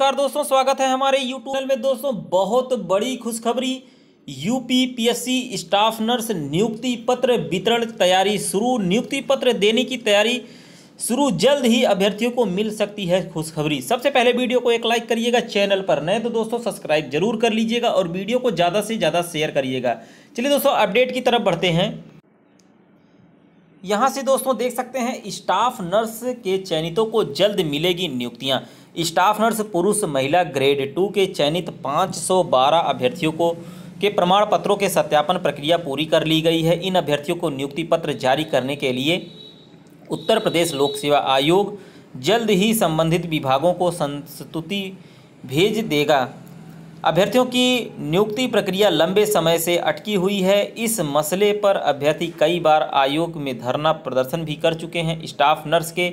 नमस्कार दोस्तों स्वागत है हमारे यूट्यूब चैनल में दोस्तों बहुत बड़ी खुशखबरी यूपी पीएससी स्टाफ नर्स नियुक्ति पत्र वितरण तैयारी शुरू नियुक्ति पत्र देने की तैयारी शुरू जल्द ही अभ्यर्थियों को मिल सकती है खुशखबरी सबसे पहले वीडियो को एक लाइक करिएगा चैनल पर नए तो दोस्तों सब्सक्राइब जरूर कर लीजिएगा और वीडियो को ज़्यादा से ज़्यादा शेयर करिएगा चलिए दोस्तों अपडेट की तरफ बढ़ते हैं यहाँ से दोस्तों देख सकते हैं स्टाफ नर्स के चयनितों को जल्द मिलेगी नियुक्तियाँ स्टाफ नर्स पुरुष महिला ग्रेड टू के चयनित 512 अभ्यर्थियों को के प्रमाण पत्रों के सत्यापन प्रक्रिया पूरी कर ली गई है इन अभ्यर्थियों को नियुक्ति पत्र जारी करने के लिए उत्तर प्रदेश लोक सेवा आयोग जल्द ही संबंधित विभागों को संस्तुति भेज देगा अभ्यर्थियों की नियुक्ति प्रक्रिया लंबे समय से अटकी हुई है इस मसले पर अभ्यर्थी कई बार आयोग में धरना प्रदर्शन भी कर चुके हैं स्टाफ नर्स के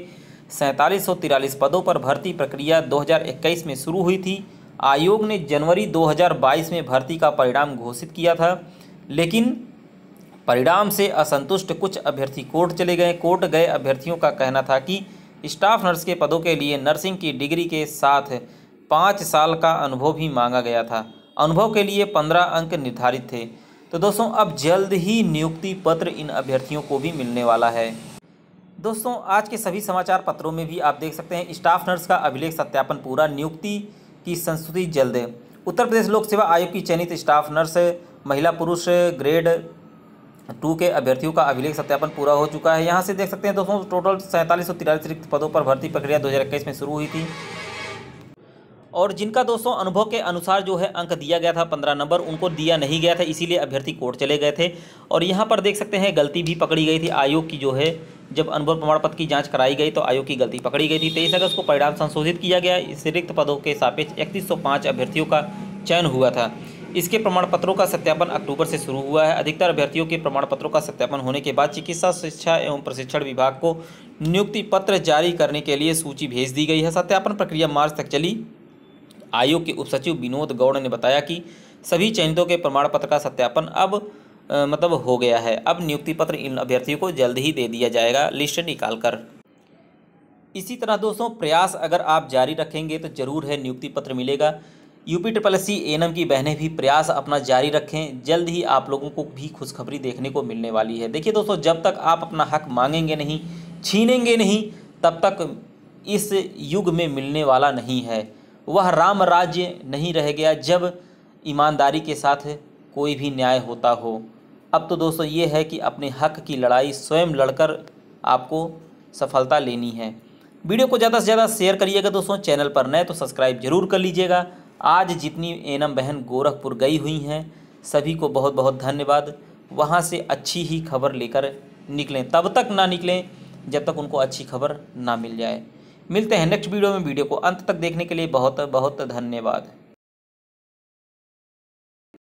सैंतालीस पदों पर भर्ती प्रक्रिया 2021 में शुरू हुई थी आयोग ने जनवरी 2022 में भर्ती का परिणाम घोषित किया था लेकिन परिणाम से असंतुष्ट कुछ अभ्यर्थी कोर्ट चले गए कोर्ट गए अभ्यर्थियों का कहना था कि स्टाफ नर्स के पदों के लिए नर्सिंग की डिग्री के साथ पाँच साल का अनुभव भी मांगा गया था अनुभव के लिए पंद्रह अंक निर्धारित थे तो दोस्तों अब जल्द ही नियुक्ति पत्र इन अभ्यर्थियों को भी मिलने वाला है दोस्तों आज के सभी समाचार पत्रों में भी आप देख सकते हैं स्टाफ नर्स का अभिलेख सत्यापन पूरा नियुक्ति की संस्तुति जल्द उत्तर प्रदेश लोक सेवा आयोग की चयनित स्टाफ नर्स महिला पुरुष ग्रेड टू के अभ्यर्थियों का अभिलेख सत्यापन पूरा हो चुका है यहाँ से देख सकते हैं दोस्तों टोटल सैंतालीस सौ तिरालीस रिक्त पदों पर भर्ती प्रक्रिया दो में शुरू हुई थी और जिनका दोस्तों अनुभव के अनुसार जो है अंक दिया गया था पंद्रह नंबर उनको दिया नहीं गया था इसीलिए अभ्यर्थी कोर्ट चले गए थे और यहाँ पर देख सकते हैं गलती भी पकड़ी गई थी आयोग की जो है जब अनुभव प्रमाण पत्र की जांच कराई गई तो आयोग की गलती पकड़ी गई थी तेईस अगस्त को परिणाम संशोधित किया गया इस रिक्त पदों के सापेक्ष इकतीस अभ्यर्थियों का चयन हुआ था इसके प्रमाण पत्रों का सत्यापन अक्टूबर से शुरू हुआ है अधिकतर अभ्यर्थियों के प्रमाण पत्रों का सत्यापन होने के बाद चिकित्सा शिक्षा एवं प्रशिक्षण विभाग को नियुक्ति पत्र जारी करने के लिए सूची भेज दी गई है सत्यापन प्रक्रिया मार्च तक चली आयोग के उपसचिव विनोद गौड़ ने बताया कि सभी चयनितों के प्रमाण पत्र का सत्यापन अब आ, मतलब हो गया है अब नियुक्ति पत्र इन अभ्यर्थियों को जल्द ही दे दिया जाएगा लिस्ट निकाल कर इसी तरह दोस्तों प्रयास अगर आप जारी रखेंगे तो जरूर है नियुक्ति पत्र मिलेगा यूपी ट्रिपल सी एन की बहनें भी प्रयास अपना जारी रखें जल्द ही आप लोगों को भी खुशखबरी देखने को मिलने वाली है देखिए दोस्तों जब तक आप अपना हक मांगेंगे नहीं छीनेंगे नहीं तब तक इस युग में मिलने वाला नहीं है वह राम राज्य नहीं रह गया जब ईमानदारी के साथ कोई भी न्याय होता हो अब तो दोस्तों ये है कि अपने हक की लड़ाई स्वयं लड़कर आपको सफलता लेनी है वीडियो को ज़्यादा से ज़्यादा शेयर करिएगा दोस्तों चैनल पर नए तो सब्सक्राइब जरूर कर लीजिएगा आज जितनी एनम बहन गोरखपुर गई हुई हैं सभी को बहुत बहुत धन्यवाद वहाँ से अच्छी ही खबर लेकर निकलें तब तक ना निकलें जब तक उनको अच्छी खबर ना मिल जाए मिलते हैं नेक्स्ट वीडियो में वीडियो को अंत तक देखने के लिए बहुत बहुत धन्यवाद